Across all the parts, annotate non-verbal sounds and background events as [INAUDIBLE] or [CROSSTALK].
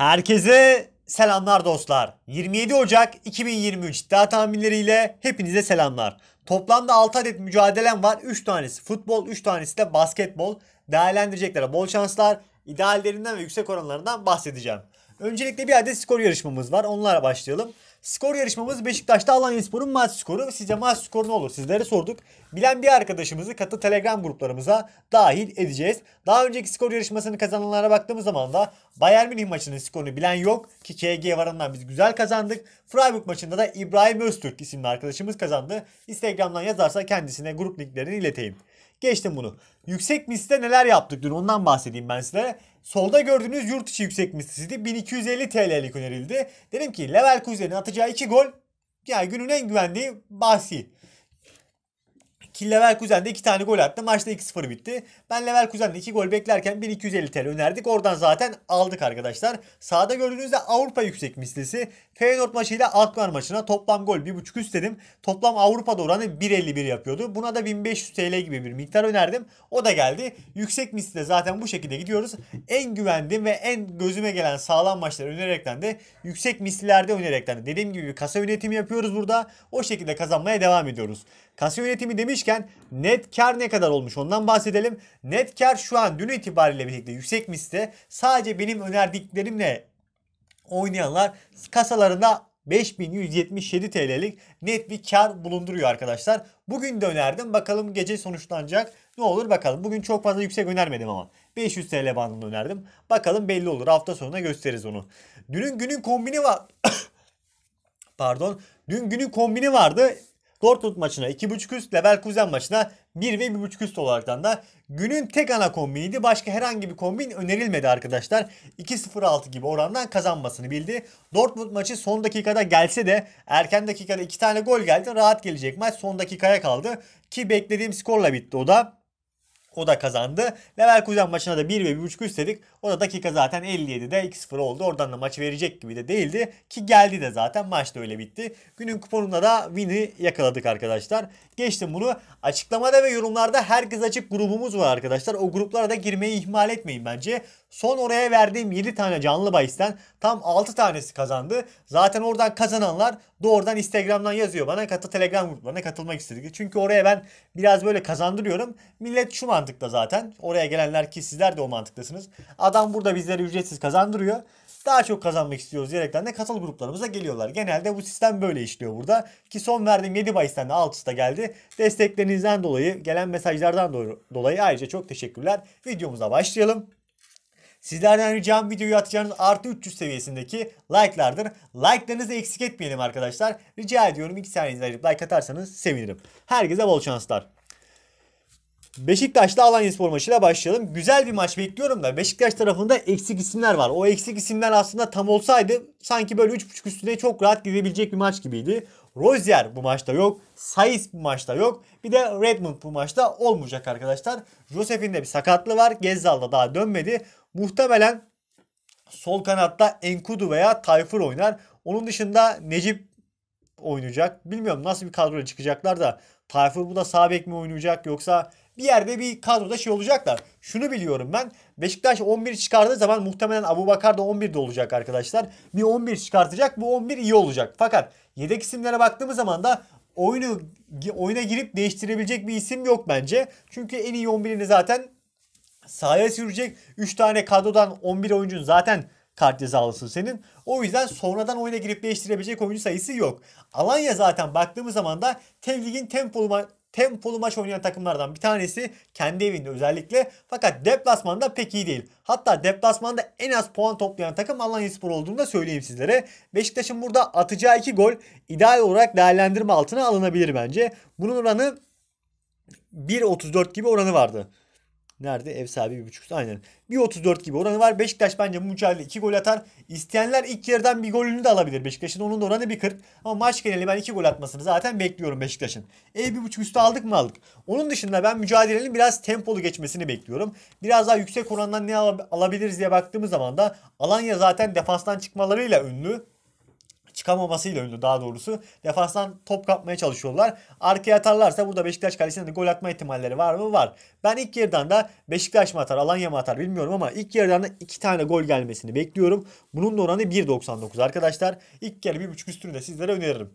Herkese selamlar dostlar. 27 Ocak 2023 iddia tahminleriyle hepinize selamlar. Toplamda 6 adet mücadelem var. 3 tanesi futbol, 3 tanesi de basketbol. Değerlendireceklere bol şanslar, ideallerinden ve yüksek oranlarından bahsedeceğim. Öncelikle bir adet skor yarışmamız var. Onlara başlayalım. Skor yarışmamız Beşiktaş'ta Alanya Spor'un maç skoru. Size maç skoru ne olur sizlere sorduk. Bilen bir arkadaşımızı katı Telegram gruplarımıza dahil edeceğiz. Daha önceki skor yarışmasını kazananlara baktığımız zaman da Bayern Münih maçının skorunu bilen yok ki KG varından biz güzel kazandık. Freiburg maçında da İbrahim Öztürk isimli arkadaşımız kazandı. Instagram'dan yazarsa kendisine grup linklerini ileteyim. Geçtim bunu. Yüksek misle neler yaptık dün ondan bahsedeyim ben size. Solda gördüğünüz yurt içi yüksek mislisiydi. 1250 TL'lik önerildi. Dedim ki Leverkusen'in atacağı 2 gol yani günün en güvendiği basi. Ki de 2 tane gol attı. Maçta 2-0 bitti. Ben Level Leverkusen'de 2 gol beklerken 1250 TL önerdik. Oradan zaten aldık arkadaşlar. Sağda gördüğünüzde Avrupa yüksek listesi. Feyenoord maçıyla Alkmaar maçına toplam gol 1.5 üstledim. Toplam Avrupa'da oranı 1.51 yapıyordu. Buna da 1500 TL gibi bir miktar önerdim. O da geldi. Yüksek misli de zaten bu şekilde gidiyoruz. En güvendiğim ve en gözüme gelen sağlam maçları önererekten de yüksek mislilerde önererekten de dediğim gibi kasa yönetimi yapıyoruz burada. O şekilde kazanmaya devam ediyoruz. Kasa yönetimi demişken demişken net kar ne kadar olmuş ondan bahsedelim. Net kar şu an dün itibariyle birlikte yüksek miste sadece benim önerdiklerimle oynayanlar kasalarında 5177 TL'lik net bir kar bulunduruyor arkadaşlar. Bugün de önerdim. Bakalım gece sonuçlanacak. Ne olur bakalım. Bugün çok fazla yüksek önermedim ama. 500 TL bandında önerdim. Bakalım belli olur. Hafta sonuna gösteririz onu. Dünün günün kombini var. [COUGHS] Pardon. Dün günün kombini vardı. Dortmund maçına 2.5 üst, Leverkusen maçına 1 ve 1.5 üst olaraktan da günün tek ana kombiniydi. Başka herhangi bir kombin önerilmedi arkadaşlar. 2-0-6 gibi orandan kazanmasını bildi. Dortmund maçı son dakikada gelse de erken dakikada 2 tane gol geldi. Rahat gelecek maç son dakikaya kaldı. Ki beklediğim skorla bitti o da. O da kazandı. Leverkusen maçına da 1 ve 1.5 üstledik. O da dakika zaten 57'de 2-0 oldu. Oradan da maçı verecek gibi de değildi. Ki geldi de zaten maç da öyle bitti. Günün kuponunda da win'i yakaladık arkadaşlar. Geçtim bunu. Açıklamada ve yorumlarda herkes açık grubumuz var arkadaşlar. O gruplara da girmeyi ihmal etmeyin bence. Son oraya verdiğim 7 tane canlı bahisten tam 6 tanesi kazandı. Zaten oradan kazananlar doğrudan Instagram'dan yazıyor bana katı Telegram gruplarına katılmak istedik. Çünkü oraya ben biraz böyle kazandırıyorum. Millet şu mantıkta zaten. Oraya gelenler ki sizler de o mantıktasınız. Adam burada bizleri ücretsiz kazandırıyor daha çok kazanmak istiyoruz diyerekten de katıl gruplarımıza geliyorlar. Genelde bu sistem böyle işliyor burada. Ki son verdiğim 7 bahisten de 6'sı da geldi. Desteklerinizden dolayı gelen mesajlardan dolayı ayrıca çok teşekkürler. Videomuza başlayalım. Sizlerden ricam videoyu atacağınız artı 300 seviyesindeki like'lardır. Like'larınızı eksik etmeyelim arkadaşlar. Rica ediyorum 2 saniyenizi ayırıp like atarsanız sevinirim. Herkese bol şanslar. Beşiktaş'ta Alanya Spor maçıyla başlayalım. Güzel bir maç bekliyorum da Beşiktaş tarafında eksik isimler var. O eksik isimler aslında tam olsaydı sanki böyle 3.5 üstüne çok rahat gidebilecek bir maç gibiydi. Rozier bu maçta yok. Saiz bu maçta yok. Bir de Redmond bu maçta olmayacak arkadaşlar. Josef'in de bir sakatlığı var. Gezzal da daha dönmedi. Muhtemelen sol kanatta Enkudu veya Tayfur oynar. Onun dışında Necip oynayacak. Bilmiyorum nasıl bir kadroya çıkacaklar da Tayfur bu da sağ bek mi oynayacak yoksa bir yerde bir kadroda şey olacaklar. Şunu biliyorum ben. Beşiktaş 11 çıkardığı zaman muhtemelen Abu Bakar da 11'de olacak arkadaşlar. Bir 11 çıkartacak. Bu 11 iyi olacak. Fakat yedek isimlere baktığımız zaman da oyunu oyuna girip değiştirebilecek bir isim yok bence. Çünkü en iyi 11'ini zaten sahaya sürecek. 3 tane kadrodan 11 oyuncun zaten kart cezalısı senin. O yüzden sonradan oyuna girip değiştirebilecek oyuncu sayısı yok. Alanya zaten baktığımız zaman da tek ligin tempolu, ma- tempolu maç oynayan takımlardan bir tanesi. Kendi evinde özellikle. Fakat deplasmanda pek iyi değil. Hatta deplasmanda en az puan toplayan takım Alanya Spor olduğunu da söyleyeyim sizlere. Beşiktaş'ın burada atacağı 2 gol ideal olarak değerlendirme altına alınabilir bence. Bunun oranı 1.34 gibi oranı vardı. Nerede? Ev sahibi bir buçuk? aynen. Bir 34 gibi oranı var. Beşiktaş bence bu mücadelede 2 gol atar. İsteyenler ilk yarıdan bir golünü de alabilir Beşiktaş'ın. Onun da oranı 1.40. Ama maç geneli ben 2 gol atmasını zaten bekliyorum Beşiktaş'ın. Ev bir buçuk üstü aldık mı aldık. Onun dışında ben mücadelenin biraz tempolu geçmesini bekliyorum. Biraz daha yüksek orandan ne alabiliriz diye baktığımız zaman da Alanya zaten defanstan çıkmalarıyla ünlü çıkamamasıyla ünlü daha doğrusu. Defanstan top kapmaya çalışıyorlar. Arkaya atarlarsa burada Beşiktaş kalesine de gol atma ihtimalleri var mı? Var. Ben ilk yarıdan da Beşiktaş mı atar, Alanya mı atar bilmiyorum ama ilk yarıdan da 2 tane gol gelmesini bekliyorum. Bunun da oranı 1.99 arkadaşlar. İlk yarı 1.5 üstünü de sizlere öneririm.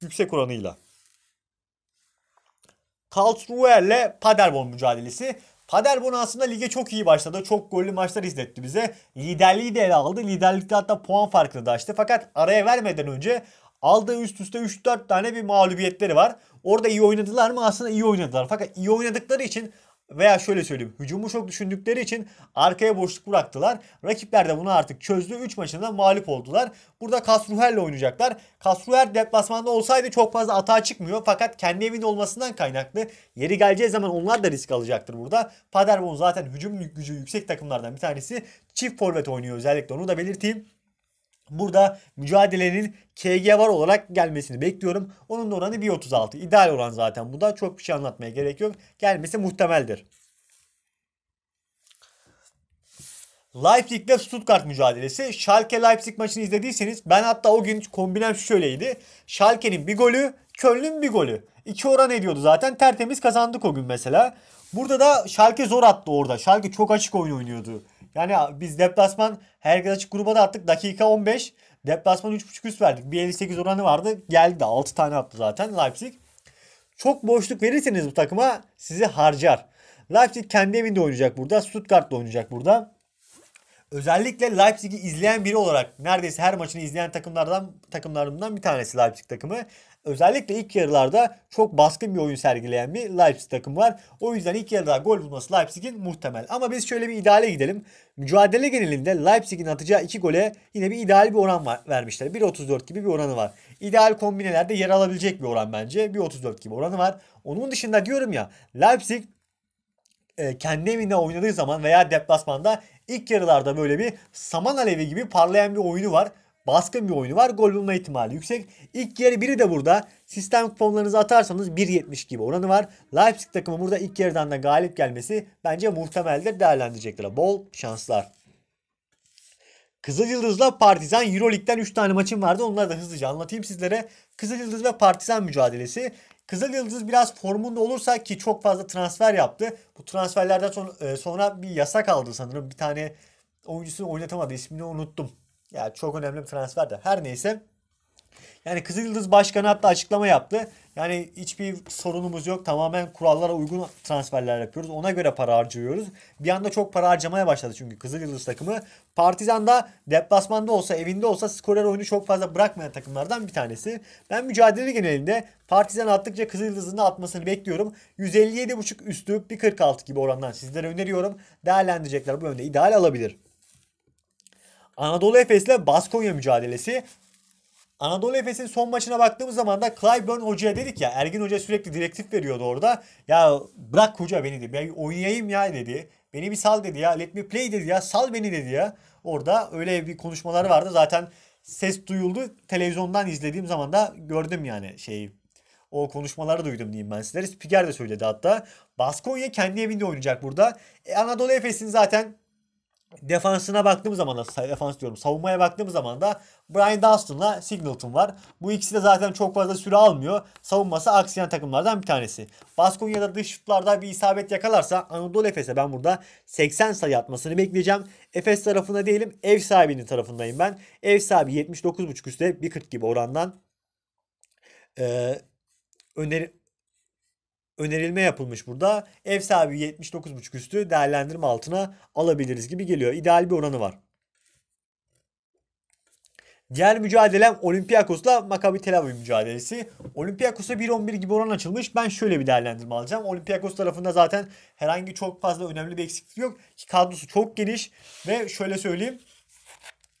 Yüksek oranıyla. Karlsruhe ile Paderborn mücadelesi. Paderborn aslında lige çok iyi başladı. Çok gollü maçlar izletti bize. Liderliği de ele aldı. Liderlikte hatta puan farkını da açtı. Fakat araya vermeden önce aldığı üst üste 3-4 tane bir mağlubiyetleri var. Orada iyi oynadılar mı? Aslında iyi oynadılar. Fakat iyi oynadıkları için veya şöyle söyleyeyim hücumu çok düşündükleri için arkaya boşluk bıraktılar. Rakipler de bunu artık çözdü. 3 maçında mağlup oldular. Burada Kasruher'le oynayacaklar. Kasruher deplasmanda olsaydı çok fazla atağa çıkmıyor. Fakat kendi evinde olmasından kaynaklı. Yeri geleceği zaman onlar da risk alacaktır burada. Paderborn zaten hücum gücü yüksek takımlardan bir tanesi. Çift forvet oynuyor özellikle onu da belirteyim. Burada mücadelenin KG var olarak gelmesini bekliyorum. Onun da oranı 1.36. İdeal oran zaten. Bu da çok bir şey anlatmaya gerek yok. Gelmesi muhtemeldir. Leipzig ve Stuttgart mücadelesi. Schalke Leipzig maçını izlediyseniz ben hatta o gün kombinem şöyleydi. Schalke'nin bir golü, Köln'ün bir golü. İki oran ediyordu zaten. Tertemiz kazandık o gün mesela. Burada da Schalke zor attı orada. Schalke çok açık oyun oynuyordu. Yani biz deplasman herkes açık gruba da attık. Dakika 15. Deplasman 3.5 üst verdik. 1.58 oranı vardı. Geldi de 6 tane attı zaten Leipzig. Çok boşluk verirseniz bu takıma sizi harcar. Leipzig kendi evinde oynayacak burada. Stuttgart'ta oynayacak burada. Özellikle Leipzig'i izleyen biri olarak neredeyse her maçını izleyen takımlardan takımlarımdan bir tanesi Leipzig takımı özellikle ilk yarılarda çok baskın bir oyun sergileyen bir Leipzig takım var. O yüzden ilk yarıda gol bulması Leipzig'in muhtemel. Ama biz şöyle bir ideale gidelim. Mücadele genelinde Leipzig'in atacağı iki gole yine bir ideal bir oran var, vermişler. 1.34 gibi bir oranı var. İdeal kombinelerde yer alabilecek bir oran bence. 1.34 gibi oranı var. Onun dışında diyorum ya Leipzig e, kendi evinde oynadığı zaman veya deplasmanda ilk yarılarda böyle bir saman alevi gibi parlayan bir oyunu var baskın bir oyunu var. Gol bulma ihtimali yüksek. İlk yarı biri de burada. Sistem kuponlarınızı atarsanız 1.70 gibi oranı var. Leipzig takımı burada ilk yarıdan da galip gelmesi bence muhtemeldir. Değerlendirecekler. Bol şanslar. Kızıl Yıldız'la Partizan Euroleague'den 3 tane maçım vardı. Onları da hızlıca anlatayım sizlere. Kızıl Yıldız ve Partizan mücadelesi. Kızıl Yıldız biraz formunda olursa ki çok fazla transfer yaptı. Bu transferlerden sonra, e, sonra bir yasak aldı sanırım. Bir tane oyuncusunu oynatamadı. İsmini unuttum. Yani çok önemli bir transfer de. Her neyse. Yani Kızılyıldız Başkanı hatta açıklama yaptı. Yani hiçbir sorunumuz yok. Tamamen kurallara uygun transferler yapıyoruz. Ona göre para harcıyoruz. Bir anda çok para harcamaya başladı çünkü Kızılyıldız takımı. Partizan da deplasmanda olsa, evinde olsa skorer oyunu çok fazla bırakmayan takımlardan bir tanesi. Ben mücadele genelinde Partizan attıkça Kızılyıldız'ın da atmasını bekliyorum. 157.5 üstü 1.46 gibi orandan sizlere öneriyorum. Değerlendirecekler bu yönde ideal alabilir. Anadolu Efes ile Baskonya mücadelesi. Anadolu Efes'in son maçına baktığımız zaman da Clyburn Hoca'ya dedik ya Ergin Hoca sürekli direktif veriyordu orada. Ya bırak hoca beni dedi. Ben oynayayım ya dedi. Beni bir sal dedi ya. Let me play dedi ya. Sal beni dedi ya. Orada öyle bir konuşmaları vardı. Zaten ses duyuldu. Televizyondan izlediğim zaman da gördüm yani şey o konuşmaları duydum diyeyim ben sizlere. Spiker de söyledi hatta. Baskonya kendi evinde oynayacak burada. E, Anadolu Efes'in zaten defansına baktığım zaman da defans diyorum savunmaya baktığım zaman da Brian Dunston'la Singleton var. Bu ikisi de zaten çok fazla süre almıyor. Savunması aksiyen takımlardan bir tanesi. Baskonya'da dış şutlarda bir isabet yakalarsa Anadolu Efes'e ben burada 80 sayı atmasını bekleyeceğim. Efes tarafında değilim ev sahibinin tarafındayım ben. Ev sahibi 79.5 üstte 1.40 gibi orandan ee, öneri önerilme yapılmış burada. Ev sahibi 79,5 üstü değerlendirme altına alabiliriz gibi geliyor. İdeal bir oranı var. Diğer mücadelem Olympiakos'la Maccabi Tel Aviv mücadelesi. Olympiakos'a 1-11 gibi oran açılmış. Ben şöyle bir değerlendirme alacağım. Olympiakos tarafında zaten herhangi çok fazla önemli bir eksiklik yok. Kadrosu çok geniş ve şöyle söyleyeyim.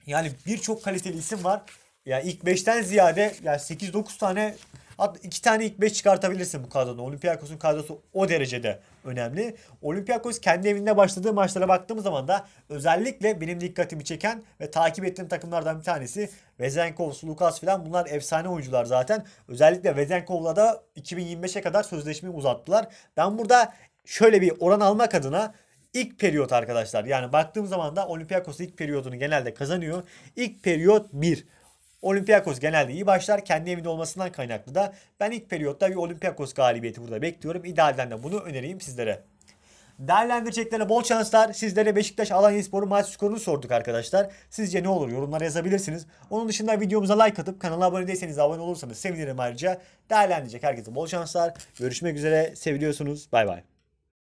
Yani birçok kaliteli isim var. Ya yani ilk 5'ten ziyade ya yani 8-9 tane Hatta iki tane ilk beş çıkartabilirsin bu kadrodan. Olympiakos'un kadrosu o derecede önemli. Olympiakos kendi evinde başladığı maçlara baktığımız zaman da özellikle benim dikkatimi çeken ve takip ettiğim takımlardan bir tanesi Vezenkov, Lukas filan bunlar efsane oyuncular zaten. Özellikle Vezenkov'la da 2025'e kadar sözleşmeyi uzattılar. Ben burada şöyle bir oran almak adına ilk periyot arkadaşlar. Yani baktığım zaman da Olympiakos ilk periyodunu genelde kazanıyor. İlk periyot 1. Olympiakos genelde iyi başlar. Kendi evinde olmasından kaynaklı da ben ilk periyotta bir Olympiakos galibiyeti burada bekliyorum. İdealden de bunu önereyim sizlere. Değerlendireceklerine bol şanslar. Sizlere Beşiktaş Alanya Spor'un maç skorunu sorduk arkadaşlar. Sizce ne olur yorumlara yazabilirsiniz. Onun dışında videomuza like atıp kanala abone değilseniz abone olursanız sevinirim ayrıca. Değerlendirecek herkese bol şanslar. Görüşmek üzere. Seviliyorsunuz. Bay bay.